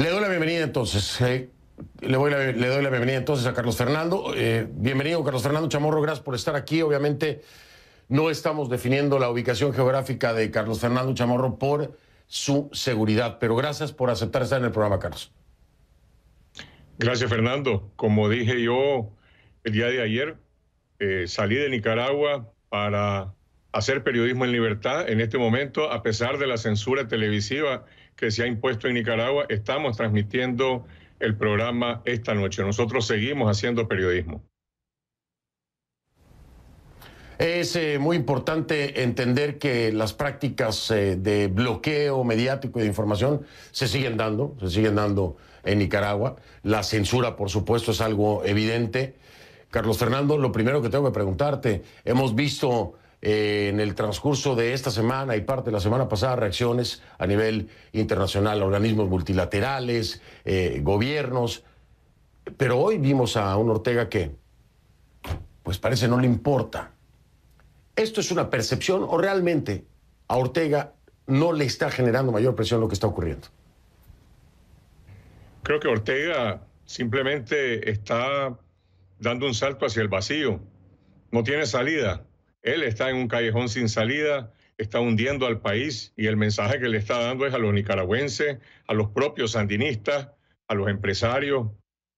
Le doy la bienvenida entonces. Eh, le, le, doy la bienvenida entonces a Carlos Fernando. Eh, bienvenido, Carlos Fernando Chamorro. Gracias por estar aquí. Obviamente no estamos definiendo la ubicación geográfica de Carlos Fernando Chamorro por su seguridad, pero gracias por aceptar estar en el programa, Carlos. Gracias, Fernando. Como dije yo el día de ayer, eh, salí de Nicaragua para hacer periodismo en libertad en este momento, a pesar de la censura televisiva que se ha impuesto en Nicaragua, estamos transmitiendo el programa esta noche. Nosotros seguimos haciendo periodismo. Es eh, muy importante entender que las prácticas eh, de bloqueo mediático y de información se siguen dando, se siguen dando en Nicaragua. La censura, por supuesto, es algo evidente. Carlos Fernando, lo primero que tengo que preguntarte, hemos visto en el transcurso de esta semana y parte de la semana pasada reacciones a nivel internacional, organismos multilaterales, eh, gobiernos. Pero hoy vimos a un Ortega que, pues parece no le importa. ¿Esto es una percepción o realmente a Ortega no le está generando mayor presión lo que está ocurriendo? Creo que Ortega simplemente está dando un salto hacia el vacío. No tiene salida. Él está en un callejón sin salida, está hundiendo al país y el mensaje que le está dando es a los nicaragüenses, a los propios sandinistas, a los empresarios,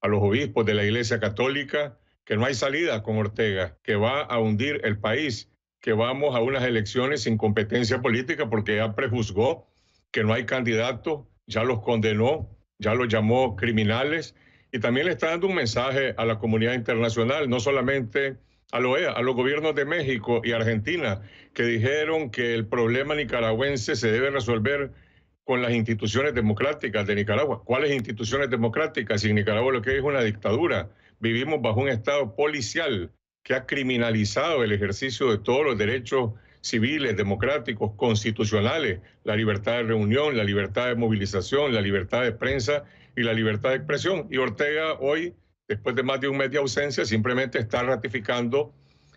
a los obispos de la Iglesia Católica, que no hay salida con Ortega, que va a hundir el país, que vamos a unas elecciones sin competencia política porque ya prejuzgó que no hay candidatos, ya los condenó, ya los llamó criminales y también le está dando un mensaje a la comunidad internacional, no solamente a, eh, a los gobiernos de México y Argentina, que dijeron que el problema nicaragüense se debe resolver con las instituciones democráticas de Nicaragua. ¿Cuáles instituciones democráticas? Si Nicaragua lo que es una dictadura, vivimos bajo un Estado policial que ha criminalizado el ejercicio de todos los derechos civiles, democráticos, constitucionales, la libertad de reunión, la libertad de movilización, la libertad de prensa y la libertad de expresión. Y Ortega hoy después de más de un mes de ausencia, simplemente está ratificando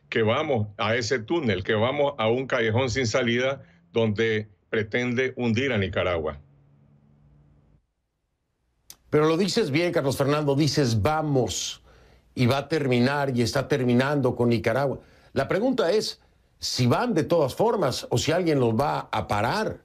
que vamos a ese túnel, que vamos a un callejón sin salida donde pretende hundir a Nicaragua. Pero lo dices bien, Carlos Fernando, dices vamos y va a terminar y está terminando con Nicaragua. La pregunta es si van de todas formas o si alguien los va a parar,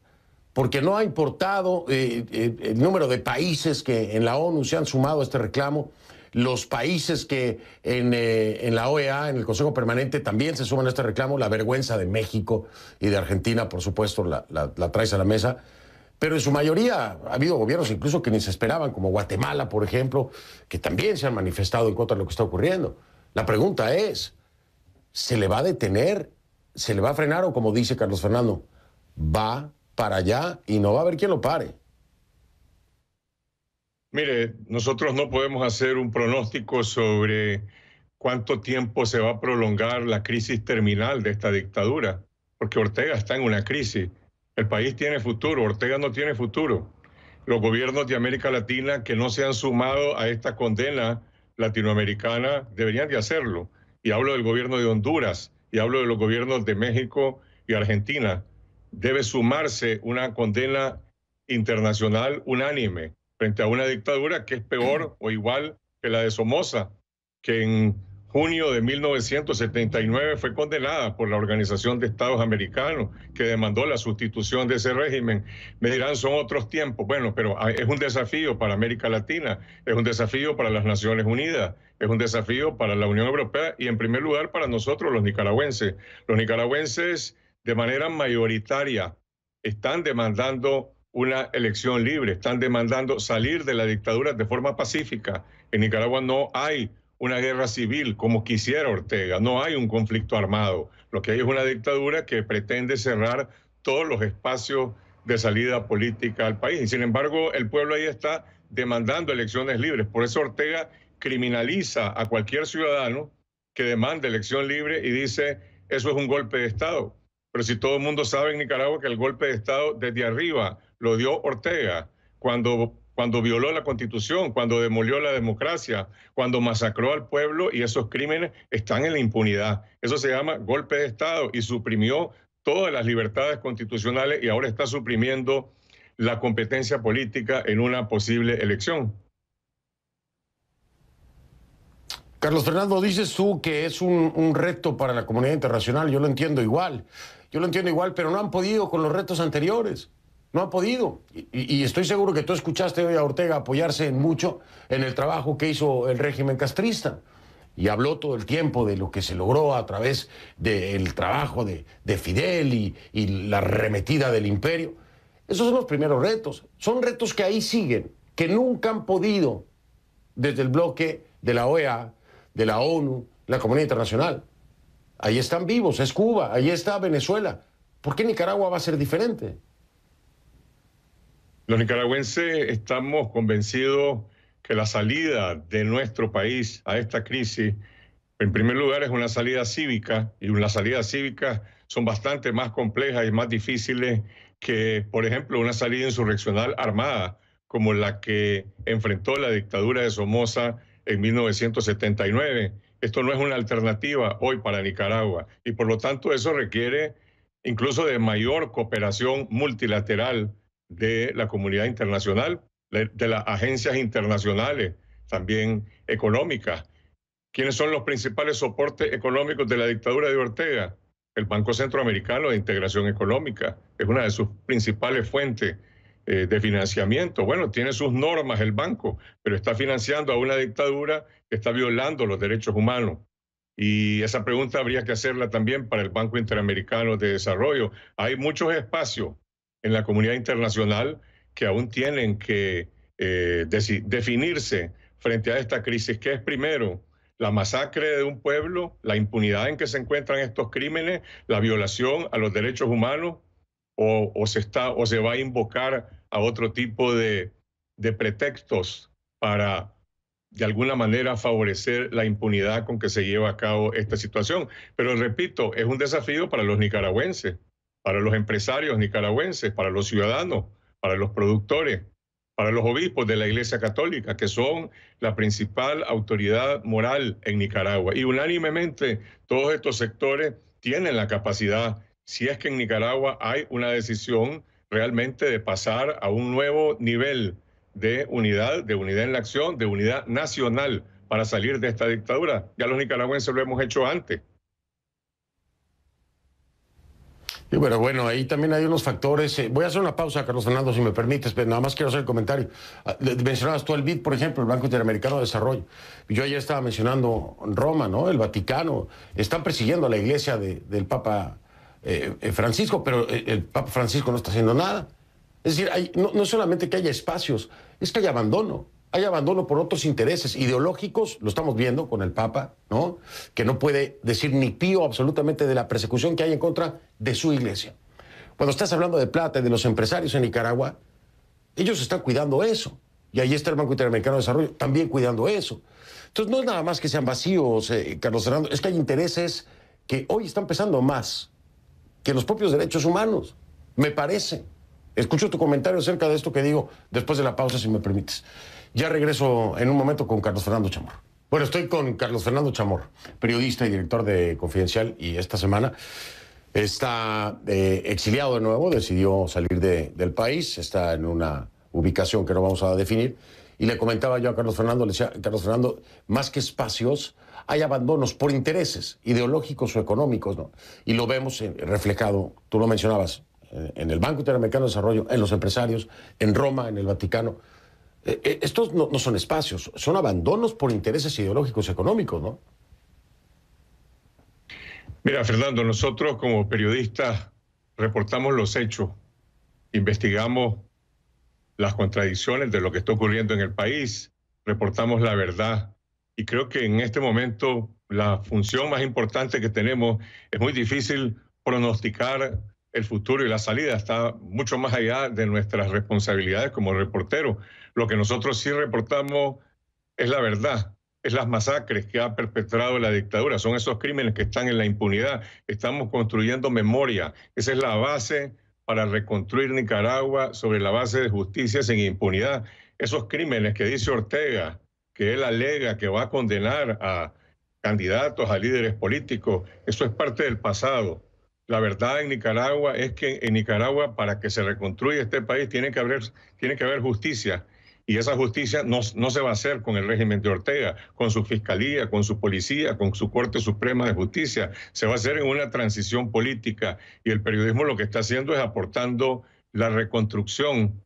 porque no ha importado eh, eh, el número de países que en la ONU se han sumado a este reclamo los países que en, eh, la OEA, en el Consejo Permanente, también se suman a este reclamo. La vergüenza de México y de Argentina, por supuesto, la, la traes a la mesa. Pero en su mayoría ha habido gobiernos incluso que ni se esperaban, como Guatemala, por ejemplo, que también se han manifestado en contra de lo que está ocurriendo. La pregunta es, ¿se le va a detener? ¿Se le va a frenar? O como dice Carlos Fernando, va para allá y no va a haber quien lo pare. Mire, nosotros no podemos hacer un pronóstico sobre cuánto tiempo se va a prolongar la crisis terminal de esta dictadura, porque Ortega está en una crisis. El país tiene futuro, Ortega no tiene futuro. Los gobiernos de América Latina que no se han sumado a esta condena latinoamericana deberían de hacerlo. Y hablo del gobierno de Honduras y hablo de los gobiernos de México y Argentina. Debe sumarse una condena internacional unánime frente a una dictadura que es peor o igual que la de Somoza, que en junio de 1979 fue condenada por la Organización de Estados Americanos, que demandó la sustitución de ese régimen. Me dirán, son otros tiempos. Bueno, pero ah, es un desafío para América Latina, es un desafío para las Naciones Unidas, es un desafío para la Unión Europea y en primer lugar para nosotros los nicaragüenses. Los nicaragüenses de manera mayoritaria están demandando una elección libre, están demandando salir de la dictadura de forma pacífica. En Nicaragua no hay una guerra civil como quisiera Ortega, no hay un conflicto armado. Lo que hay es una dictadura que pretende cerrar todos los espacios de salida política al país. Y sin embargo, el pueblo ahí está demandando elecciones libres. Por eso Ortega criminaliza a cualquier ciudadano que demande elección libre y dice, eso es un golpe de Estado. Pero si todo el mundo sabe en Nicaragua que el golpe de Estado desde arriba lo dio Ortega cuando, cuando violó la constitución, cuando demolió la democracia, cuando masacró al pueblo y esos crímenes están en la impunidad. Eso se llama golpe de Estado y suprimió todas las libertades constitucionales y ahora está suprimiendo la competencia política en una posible elección. Carlos Fernando, dices tú que es un, reto para la comunidad internacional, yo lo entiendo igual, yo lo entiendo igual, pero no han podido con los retos anteriores. No ha podido. Y, estoy seguro que tú escuchaste hoy a Ortega apoyarse mucho en el trabajo que hizo el régimen castrista. Y habló todo el tiempo de lo que se logró a través del trabajo de, Fidel y, la remetida del imperio. Esos son los primeros retos. Son retos que ahí siguen, que nunca han podido desde el bloque de la OEA, de la ONU, la comunidad internacional. Ahí están vivos, es Cuba, ahí está Venezuela. ¿Por qué Nicaragua va a ser diferente? Los nicaragüenses estamos convencidos que la salida de nuestro país a esta crisis, en primer lugar, es una salida cívica y las salidas cívicas son bastante más complejas y más difíciles que, por ejemplo, una salida insurreccional armada como la que enfrentó la dictadura de Somoza en 1979. Esto no es una alternativa hoy para Nicaragua y por lo tanto eso requiere incluso de mayor cooperación multilateral de la comunidad internacional, de las agencias internacionales, también económicas. ¿Quiénes son los principales soportes económicos de la dictadura de Ortega? El Banco Centroamericano de Integración Económica es una de sus principales fuentes eh, de financiamiento. Bueno, tiene sus normas el banco, pero está financiando a una dictadura que está violando los derechos humanos. Y esa pregunta habría que hacerla también para el Banco Interamericano de Desarrollo. Hay muchos espacios en la comunidad internacional que aún tienen que eh, definirse frente a esta crisis, que es primero la masacre de un pueblo, la impunidad en que se encuentran estos crímenes, la violación a los derechos humanos, o, se, está, o se va a invocar a otro tipo de pretextos para de alguna manera favorecer la impunidad con que se lleva a cabo esta situación. Pero repito, es un desafío para los nicaragüenses para los empresarios nicaragüenses, para los ciudadanos, para los productores, para los obispos de la Iglesia Católica, que son la principal autoridad moral en Nicaragua. Y unánimemente todos estos sectores tienen la capacidad, si es que en Nicaragua hay una decisión realmente de pasar a un nuevo nivel de unidad, de unidad en la acción, de unidad nacional para salir de esta dictadura. Ya los nicaragüenses lo hemos hecho antes. Y bueno, bueno, ahí también hay unos factores. Eh, voy a hacer una pausa, Carlos Fernando, si me permites, pero nada más quiero hacer el comentario. Ah, mencionabas tú el BID, por ejemplo, el Banco Interamericano de Desarrollo. Yo ayer estaba mencionando Roma, ¿no? El Vaticano. Están persiguiendo a la iglesia del Papa eh, eh, Francisco, pero el Papa Francisco no está haciendo nada. Es decir, no, no solamente que haya espacios, es que hay abandono hay abandono por otros intereses ideológicos, lo estamos viendo con el Papa, ¿no? Que no puede decir ni pío absolutamente de la persecución que hay en contra de su iglesia. Cuando estás hablando de plata y de los empresarios en Nicaragua, ellos están cuidando eso. Y ahí está el Banco Interamericano de Desarrollo también cuidando eso. Entonces, no es nada más que sean vacíos, eh, Carlos Fernando, es que hay intereses que hoy están pesando más que los propios derechos humanos, me parece. Escucho tu comentario acerca de esto que digo después de la pausa, si me permites. Ya regreso en un momento con Carlos Fernando Chamorro. Bueno, estoy con Carlos Fernando Chamorro, periodista y director de Confidencial, y esta semana está eh, exiliado de nuevo, decidió salir del país, está en una ubicación que no vamos a definir, y le comentaba yo a Carlos Fernando, le decía, Carlos Fernando, más que espacios, hay abandonos por intereses ideológicos o económicos, ¿no? Y lo vemos eh, reflejado, tú lo mencionabas, eh, en el Banco Interamericano de Desarrollo, en los empresarios, en Roma, en el Vaticano. Eh, eh, estos no, no, son espacios, son abandonos por intereses ideológicos económicos, ¿no? Mira, Fernando, nosotros como periodistas reportamos los hechos, investigamos las contradicciones de lo que está ocurriendo en el país, reportamos la verdad y creo que en este momento la función más importante que tenemos es muy difícil pronosticar el futuro y la salida está mucho más allá de nuestras responsabilidades como reporteros. Lo que nosotros sí reportamos es la verdad, es las masacres que ha perpetrado la dictadura, son esos crímenes que están en la impunidad. Estamos construyendo memoria, esa es la base para reconstruir Nicaragua sobre la base de justicia sin impunidad. Esos crímenes que dice Ortega, que él alega que va a condenar a candidatos, a líderes políticos, eso es parte del pasado la verdad en Nicaragua es que en Nicaragua para que se reconstruya este país tiene que haber, tiene que haber justicia. Y esa justicia no, no se va a hacer con el régimen de Ortega, con su fiscalía, con su policía, con su Corte Suprema de Justicia. Se va a hacer en una transición política. Y el periodismo lo que está haciendo es aportando la reconstrucción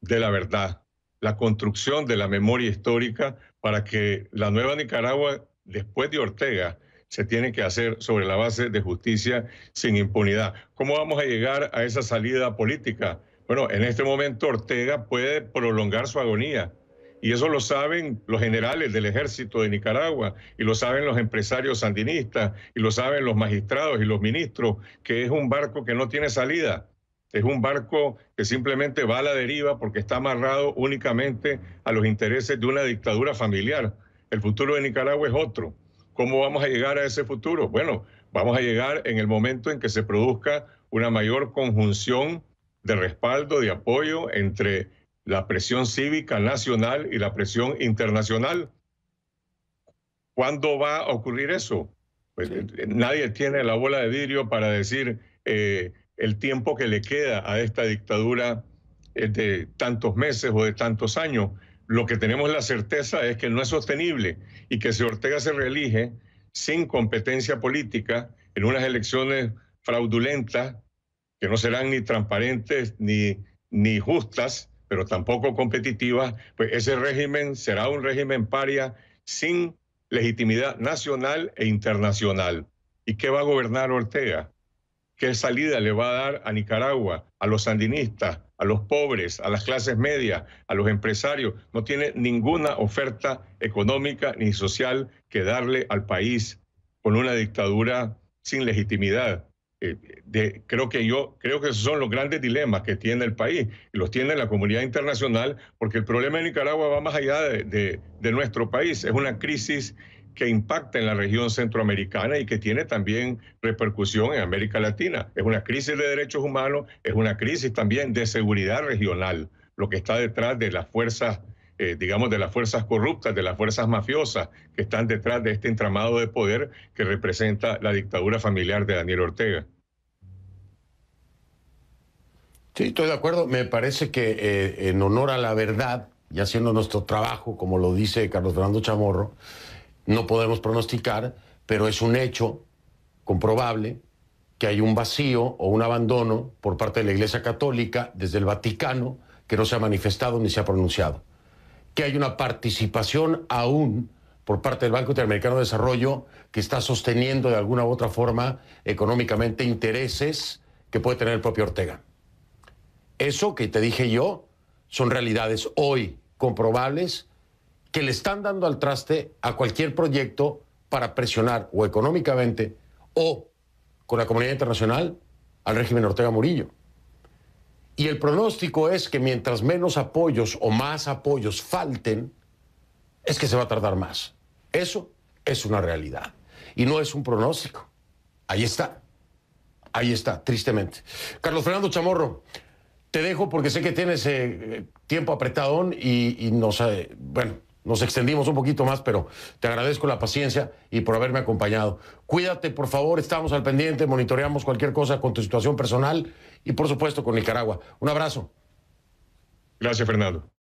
de la verdad, la construcción de la memoria histórica para que la nueva Nicaragua, después de Ortega, se tiene que hacer sobre la base de justicia sin impunidad. ¿Cómo vamos a llegar a esa salida política? Bueno, en este momento Ortega puede prolongar su agonía. Y eso lo saben los generales del ejército de Nicaragua, y lo saben los empresarios sandinistas, y lo saben los magistrados y los ministros, que es un barco que no tiene salida. Es un barco que simplemente va a la deriva porque está amarrado únicamente a los intereses de una dictadura familiar. El futuro de Nicaragua es otro. ¿Cómo vamos a llegar a ese futuro? Bueno, vamos a llegar en el momento en que se produzca una mayor conjunción de respaldo, de apoyo entre la presión cívica nacional y la presión internacional. ¿Cuándo va a ocurrir eso? Pues, eh, Nadie tiene la bola de vidrio para decir eh, el tiempo que le queda a esta dictadura eh, de tantos meses o de tantos años lo que tenemos la certeza es que no es sostenible y que si Ortega se reelige sin competencia política en unas elecciones fraudulentas, que no serán ni transparentes ni, ni justas, pero tampoco competitivas, pues ese régimen será un régimen paria sin legitimidad nacional e internacional. ¿Y qué va a gobernar Ortega? qué salida le va a dar a Nicaragua, a los sandinistas, a los pobres, a las clases medias, a los empresarios. No tiene ninguna oferta económica ni social que darle al país con una dictadura sin legitimidad. Eh, creo que yo creo que esos son los grandes dilemas que tiene el país y los tiene la comunidad internacional porque el problema de Nicaragua va más allá de nuestro país es una crisis que impacta en la región centroamericana y que tiene también repercusión en América Latina. Es una crisis de derechos humanos, es una crisis también de seguridad regional, lo que está detrás de las fuerzas, eh, digamos, de las fuerzas corruptas, de las fuerzas mafiosas que están detrás de este entramado de poder que representa la dictadura familiar de Daniel Ortega. Sí, estoy de acuerdo. Me parece que eh, en honor a la verdad y haciendo nuestro trabajo, como lo dice Carlos Fernando Chamorro, no podemos pronosticar, pero es un hecho comprobable que hay un vacío o un abandono por parte de la Iglesia Católica desde el Vaticano que no se ha manifestado ni se ha pronunciado. Que hay una participación aún por parte del Banco Interamericano de Desarrollo que está sosteniendo de alguna u otra forma económicamente intereses que puede tener el propio Ortega. Eso que te dije yo son realidades hoy comprobables que le están dando al traste a cualquier proyecto para presionar o económicamente o con la comunidad internacional al régimen Ortega Murillo. Y el pronóstico es que mientras menos apoyos o más apoyos falten, es que se va a tardar más. Eso es una realidad. Y no es un pronóstico. Ahí está. Ahí está, tristemente. Carlos Fernando Chamorro, te dejo porque sé que tienes eh, tiempo apretadón y, no sabe bueno, nos extendimos un poquito más, pero te agradezco la paciencia y por haberme acompañado. Cuídate, por favor, estamos al pendiente, monitoreamos cualquier cosa con tu situación personal y por supuesto con Nicaragua. Un abrazo. Gracias, Fernando.